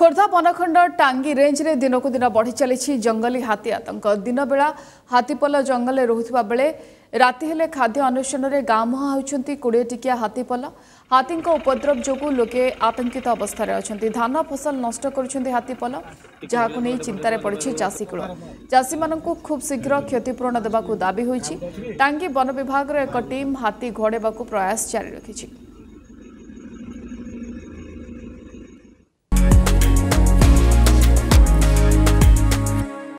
খোর্ধা বনখণ্ড টাঙ্গি রেঞ্জে দিনকু দিন বড়ি চালিছি জঙ্গলি হাতি আতঙ্ক দিনবেলা হাতিপল জঙ্গলে রহুথিবা বেলে রাতে হলে খাদ্য অন্বেষণের গাঁ মুহাঁ হচ্ছেন কোড়িয়ে টিকিয়া হাতিপল হাতীঙ্ উপদ্রব যোগ লোকে আতঙ্কিত অবস্থায় অনেক ধান ফসল নষ্ট করছেন হাতিপল যা চিন্তার পড়ছে চাষীকূল চাষী মানুষ খুব শীঘ্র ক্ষতিপূরণ দেওয়া দাবি হয়েছে টাঙ্গি বন বিভাগের এক টিম হাতি ঘোড়াইবা প্রয়াস জারি রাখি